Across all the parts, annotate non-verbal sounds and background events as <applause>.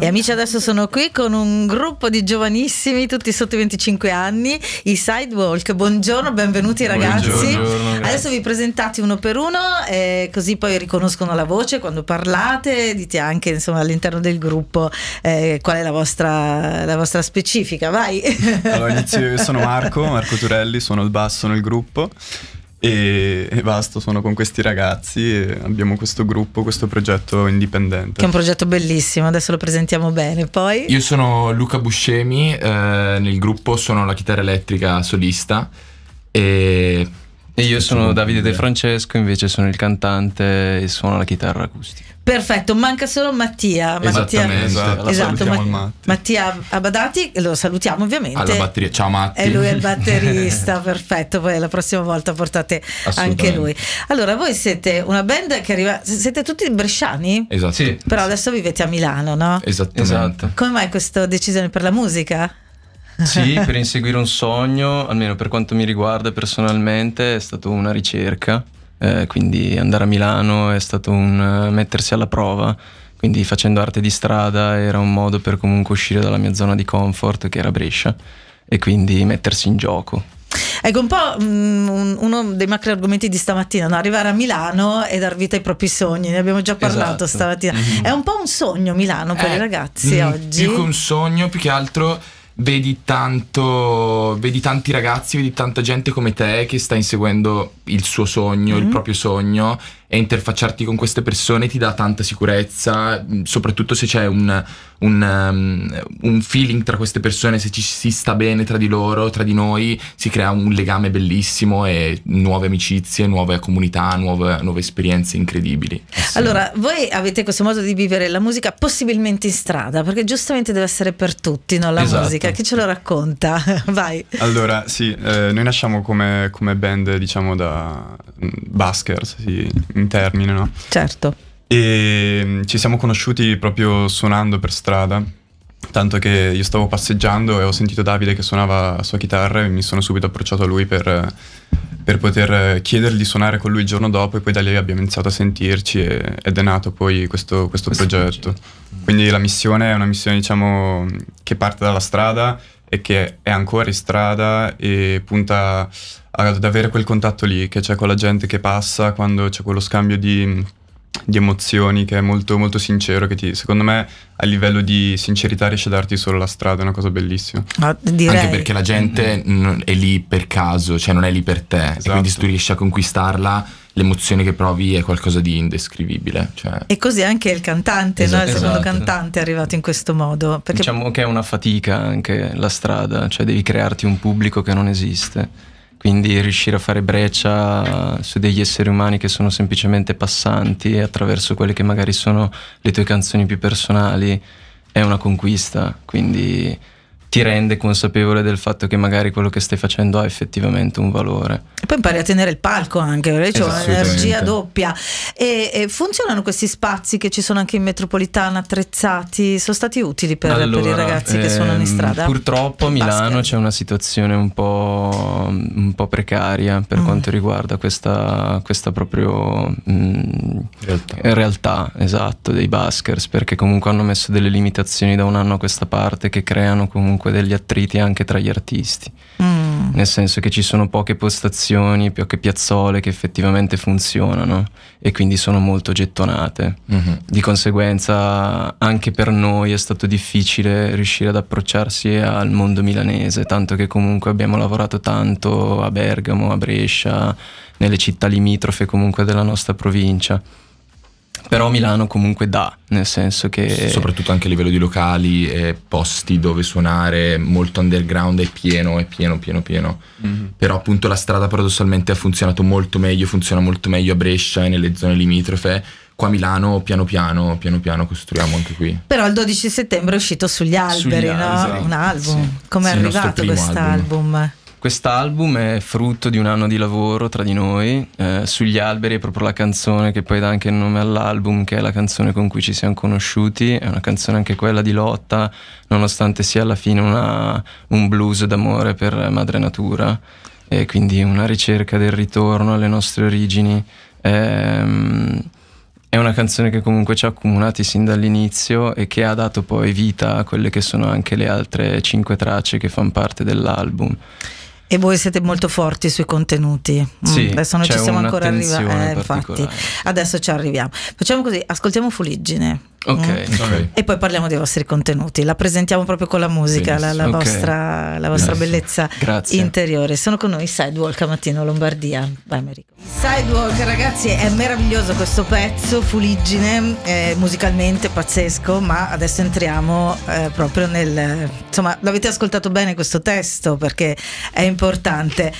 E amici, adesso sono qui con un gruppo di giovanissimi, tutti sotto i 25 anni, i Sidewalk. Buongiorno, benvenuti ragazzi. Buongiorno, adesso vi presentate uno per uno, eh, così poi riconoscono la voce quando parlate, dite anche all'interno del gruppo eh, qual è la vostra, la vostra specifica. Vai. Allora, inizio, io sono <laughs> Marco, Marco Turelli, suono il basso nel gruppo. E, e, basta, sono con questi ragazzi e abbiamo questo gruppo, questo progetto indipendente. Che è un progetto bellissimo, adesso lo presentiamo bene. Poi... Io sono Luca Buscemi, eh, nel gruppo sono la chitarra elettrica solista e e io sono Davide De Francesco, invece sono il cantante e suono la chitarra acustica. Perfetto, manca solo Mattia. Mattia esatto, esatto Ma- Mattia Abadati, lo salutiamo ovviamente. Alla batteria, ciao Mattia. E lui è il batterista, <laughs> perfetto, poi la prossima volta portate anche lui. Allora, voi siete una band che arriva, siete tutti bresciani? Esatto. Sì. Però adesso vivete a Milano, no? Esattamente. Esatto. Come mai questa decisione per la musica? Sì, per inseguire un sogno, almeno per quanto mi riguarda personalmente, è stata una ricerca. Eh, quindi andare a Milano è stato un eh, mettersi alla prova. Quindi facendo arte di strada era un modo per comunque uscire dalla mia zona di comfort, che era Brescia, e quindi mettersi in gioco. Ecco, un po' mm, uno dei macro argomenti di stamattina, no? arrivare a Milano e dar vita ai propri sogni, ne abbiamo già parlato esatto. stamattina. Mm-hmm. È un po' un sogno Milano per eh, i ragazzi mh, mm-hmm. oggi. Più che un sogno, più che altro vedi tanto vedi tanti ragazzi vedi tanta gente come te che sta inseguendo il suo sogno mm-hmm. il mhm. proprio sogno e interfacciarti con queste persone ti dà tanta sicurezza, mm, soprattutto se c'è un, un, um, un, feeling tra queste persone, se ci si sta bene tra di loro, tra di noi, si crea un legame bellissimo e nuove amicizie, nuove comunità, nuove, nuove esperienze incredibili. Sì. Allora, voi avete questo modo di vivere la musica possibilmente in strada, perché giustamente deve essere per tutti no? la esatto. musica, chi ce lo racconta? <laughs> Vai. Allora, sì, eh, noi nasciamo come, come band, diciamo, da mm, baskers, sì in termine, no? Certo. E mm, ci siamo conosciuti proprio suonando per strada, tanto che io stavo passeggiando e ho sentito Davide che suonava la sua chitarra e mi sono subito approcciato a lui per, per poter chiedergli di suonare con lui il giorno dopo e poi da lì abbiamo iniziato a sentirci e, ed è nato poi questo, questo progetto. Quindi la missione è una missione diciamo che parte dalla strada e che è ancora in strada e punta ad avere quel contatto lì che c'è con la gente che passa quando c'è quello scambio di di emozioni che è molto, molto sincero che ti, secondo me a livello di sincerità riesce a darti solo la strada è una cosa bellissima ah, anche perché la gente mm-hmm. è lì per caso cioè non è lì per te esatto. quindi se tu riesci a conquistarla l'emozione che provi è qualcosa di indescrivibile cioè... e così anche il cantante esatto, no? il esatto. secondo esatto. cantante è arrivato in questo modo perché... diciamo che è una fatica anche la strada cioè devi crearti un pubblico che non esiste quindi riuscire a fare breccia su degli esseri umani che sono semplicemente passanti attraverso quelle che magari sono le tue canzoni più personali è una conquista. Quindi ti rende consapevole del fatto che magari quello che stai facendo ha effettivamente un valore. E poi impari a tenere il palco anche, perché c'è esatto, un'energia doppia. E, e, funzionano questi spazi che ci sono anche in metropolitana attrezzati? Sono stati utili per, allora, per i ragazzi ehm, che suonano in ehm, strada? Purtroppo a Milano c'è una situazione un po', un po precaria per mm. quanto riguarda questa, questa proprio mh, mm, realtà. realtà, esatto, dei baskers, perché comunque hanno messo delle limitazioni da un anno a questa parte che creano comunque comunque degli attriti anche tra gli artisti. Mm. Nel senso che ci sono poche postazioni, poche piazzole che effettivamente funzionano e quindi sono molto gettonate. Mm-hmm. Di conseguenza anche per noi è stato difficile riuscire ad approcciarsi al mondo milanese, tanto che comunque abbiamo lavorato tanto a Bergamo, a Brescia, nelle città limitrofe comunque della nostra provincia. Però Milano comunque dà, nel senso che... Soprattutto anche a livello di locali e posti dove suonare, molto underground, è pieno, è pieno, pieno, pieno. Mm-hmm. Però appunto la strada paradossalmente ha funzionato molto meglio, funziona molto meglio a Brescia e nelle zone limitrofe. Qua a Milano piano piano, piano piano costruiamo anche qui. Però il 12 settembre è uscito sugli alberi, sugli no? Alberi. Un album. Sì. Come è sì, arrivato quest'album? Album. Quest'album è frutto di un anno di lavoro tra di noi, eh, sugli alberi è proprio la canzone che poi dà anche il nome all'album, che è la canzone con cui ci siamo conosciuti, è una canzone anche quella di lotta, nonostante sia alla fine una, un blues d'amore per madre natura e quindi una ricerca del ritorno alle nostre origini. Ehm, è una canzone che comunque ci ha accumulati sin dall'inizio e che ha dato poi vita a quelle che sono anche le altre cinque tracce che fanno parte dell'album. E voi siete molto forti sui contenuti. Mm, sì, adesso non ci siamo ancora arrivati. Eh, infatti, adesso ci arriviamo. Facciamo così: ascoltiamo Fuliggine. Okay, mm. okay. E poi parliamo dei vostri contenuti, la presentiamo proprio con la musica, la, la, okay. vostra, la, vostra, bellezza Grazie. interiore. Sono con noi Sidewalk a mattino Lombardia. Vai Merico. Sidewalk ragazzi è meraviglioso questo pezzo, fuliggine, eh, musicalmente pazzesco, ma adesso entriamo eh, proprio nel... insomma l'avete ascoltato bene questo testo perché è importante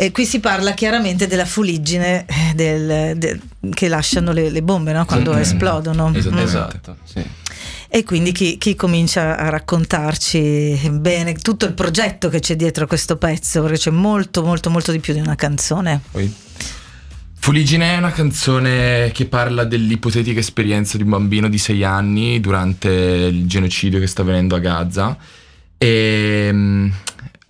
eh, qui si parla chiaramente della fuliggine eh, del, del, che lasciano le, le bombe no? quando mm. esplodono. Mm-hmm. Esatto, sì. E quindi chi, chi, comincia a raccontarci bene tutto il progetto che c'è dietro questo pezzo, perché c'è molto, molto, molto di più di una canzone. Oui. Fuligine è una canzone che parla dell'ipotetica esperienza di un bambino di sei anni durante il genocidio che sta avvenendo a Gaza e ehm,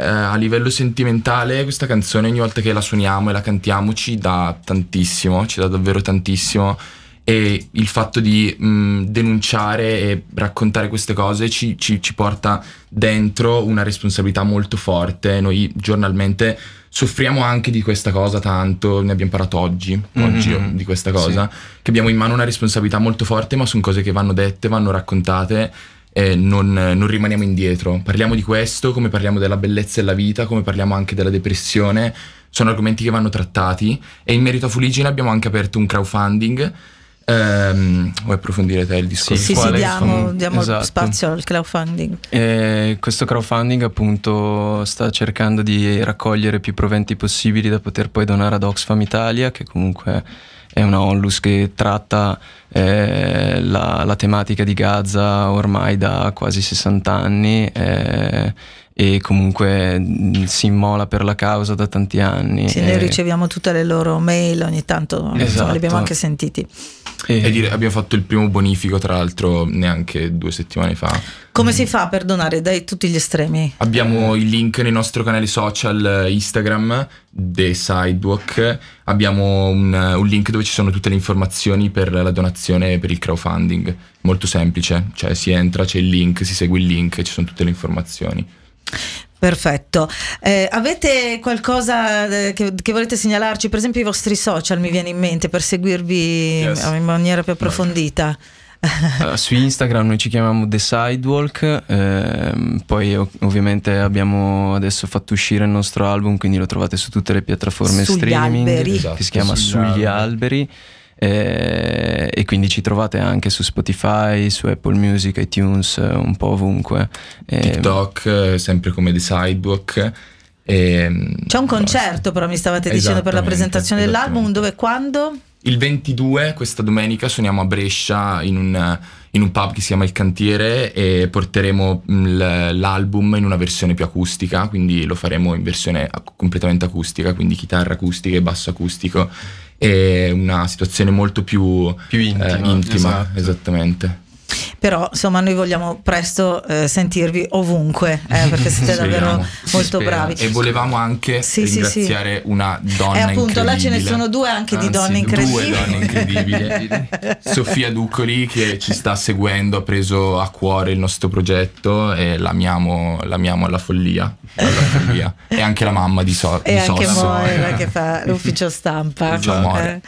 eh, a livello sentimentale questa canzone ogni volta che la suoniamo e la cantiamo ci dà tantissimo, ci dà davvero tantissimo e il fatto di mh, mm, denunciare e raccontare queste cose ci, ci, ci, porta dentro una responsabilità molto forte. Noi giornalmente soffriamo anche di questa cosa tanto, ne abbiamo parlato oggi, mm-hmm. oggi mm, di questa cosa, sì. che abbiamo in mano una responsabilità molto forte, ma sono cose che vanno dette, vanno raccontate eh, non, non, rimaniamo indietro. Parliamo di questo come parliamo della bellezza e della vita, come parliamo anche della depressione. Sono argomenti che vanno trattati e in merito a Fuligine abbiamo anche aperto un crowdfunding. Ehm, vuoi approfondire te il discorso? Sì, sì, sì diamo, diamo esatto. spazio al crowdfunding. Eh, questo crowdfunding appunto sta cercando di raccogliere più proventi possibili da poter poi donare ad Oxfam Italia che comunque è una onlus che tratta eh, la, la, tematica di Gaza ormai da quasi 60 anni eh, e comunque mm, si immola per la causa da tanti anni. Sì, e... noi riceviamo tutte le loro mail, ogni tanto esatto. le abbiamo anche sentite. E... e dire, abbiamo fatto il primo bonifico, tra l'altro, neanche due settimane fa. Come mm. si fa a perdonare Dai tutti gli estremi. Abbiamo il link nei nostri canali social eh, Instagram, The Sidewalk. Abbiamo un, eh, un, link dove ci sono tutte le informazioni per la donazione e per il crowdfunding. Molto semplice, cioè si entra, c'è il link, si segue il link, e ci sono tutte le informazioni. Perfetto. Eh, avete qualcosa eh, che, che, volete segnalarci? Per esempio i vostri social mi viene in mente per seguirvi yes. in maniera più approfondita. Uh, su Instagram noi ci chiamiamo The Sidewalk, ehm, poi ovviamente abbiamo adesso fatto uscire il nostro album, quindi lo trovate su tutte le piattaforme sugli streaming alberi. Esatto, si chiama esatto, Sugli alberi. alberi e, eh, e, quindi ci trovate anche su Spotify, su Apple Music, iTunes, eh, un po' ovunque. Ehm, TikTok, eh, sempre come The Sidewalk. E, ehm, C'è un concerto, però mi stavate dicendo per la presentazione dell'album, dove quando? Il 22, questa domenica, suoniamo a Brescia in un, in un pub che si chiama Il Cantiere e porteremo mm, l'album in una versione più acustica, quindi lo faremo in versione completamente acustica, quindi chitarra acustica e basso acustico è una situazione molto più, più intima, eh, intima esatto. esattamente però insomma noi vogliamo presto eh, sentirvi ovunque eh, <laughs> perché siete davvero molto spera. bravi e volevamo anche sì, ringraziare sì, sì. una donna e eh, appunto là ce ne sono due anche Anzi, di donne incredibili due donne incredibili <laughs> Sofia Ducoli che ci sta seguendo ha preso a cuore il nostro progetto e l'amiamo, l'amiamo alla follia, alla follia. e anche la mamma di, so- e di anche Moira che fa <laughs> l'ufficio stampa esatto. eh.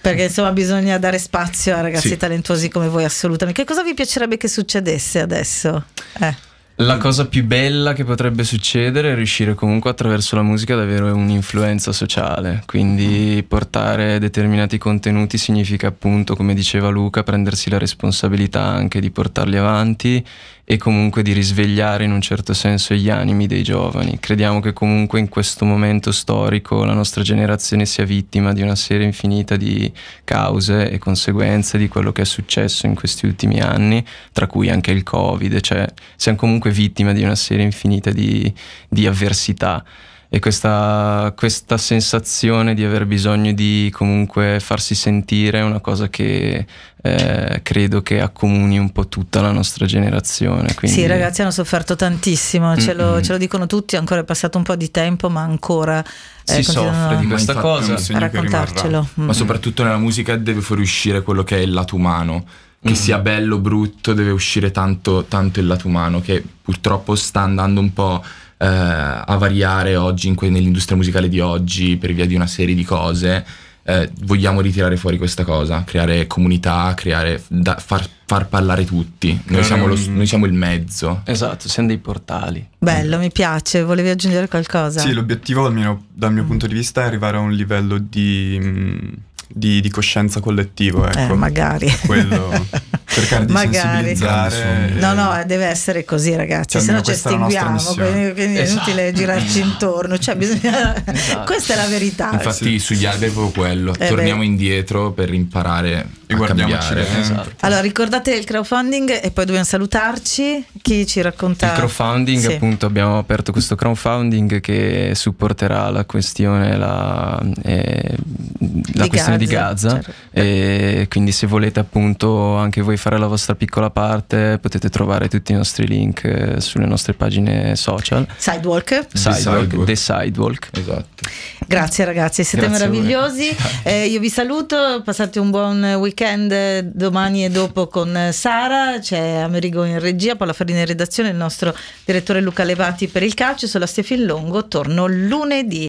perché insomma bisogna dare spazio a ragazzi talentuosi come voi assolutamente che cosa vi piacerebbe che succedesse adesso? Eh. La cosa più bella che potrebbe succedere è riuscire comunque attraverso la musica ad avere un'influenza sociale, quindi portare determinati contenuti significa appunto, come diceva Luca, prendersi la responsabilità anche di portarli avanti e comunque di risvegliare in un certo senso gli animi dei giovani. Crediamo che comunque in questo momento storico la nostra generazione sia vittima di una serie infinita di cause e conseguenze di quello che è successo in questi ultimi anni, tra cui anche il Covid, cioè siamo comunque comunque vittima di una serie infinita di, di avversità e questa, questa, sensazione di aver bisogno di comunque farsi sentire è una cosa che eh, credo che accomuni un po' tutta la nostra generazione. Quindi... Sì, i ragazzi hanno sofferto tantissimo, ce, lo, ce, lo, dicono tutti, ancora è passato un po' di tempo, ma ancora eh, si soffre di questa cosa, a raccontarcelo. Mm -hmm. Ma soprattutto nella musica deve fuoriuscire quello che è il lato umano che mm-hmm. sia bello o brutto deve uscire tanto, tanto, il lato umano, che purtroppo sta andando un po' eh, a variare oggi nell'industria musicale di oggi per via di una serie di cose. Eh, vogliamo ritirare fuori questa cosa, creare comunità, creare, da, far, far, parlare tutti. Noi siamo, lo, noi siamo, il mezzo. Esatto, siamo dei portali. Bello, mi piace. Volevi aggiungere qualcosa? Sì, l'obiettivo, almeno dal mio mm. punto di vista, è arrivare a un livello di. Mh, mm, di, di coscienza collettivo. Eh, ecco. Eh, magari. Quello, cercare di <laughs> magari. sensibilizzare. No, no, eh, deve essere così ragazzi, cioè, se no ci estinguiamo, quindi è esatto. inutile girarci <laughs> intorno. Cioè, bisogna... esatto. Questa è la verità. Infatti sì. sugli alberi è proprio quello, eh torniamo beh. indietro per imparare e guardiamoci Esatto. Allora ricordate il crowdfunding e poi dobbiamo salutarci. Chi ci racconta? Il crowdfunding, sì. appunto, abbiamo aperto questo crowdfunding che supporterà la questione, la, eh, la di, questione Gaza, di Gaza. Certo. E quindi se volete appunto anche voi fare la vostra piccola parte potete trovare tutti i nostri link eh, sulle nostre pagine social. Sidewalk. Sidewalk. The Sidewalk. The Sidewalk. Esatto. Grazie ragazzi, siete Grazie meravigliosi. <laughs> Eh, io vi saluto, passate un buon weekend weekend eh, domani e dopo con eh, Sara, c'è Amerigo in regia, Paola Farina in redazione, il nostro direttore Luca Levati per il calcio, sono la Stefan Longo, torno lunedì.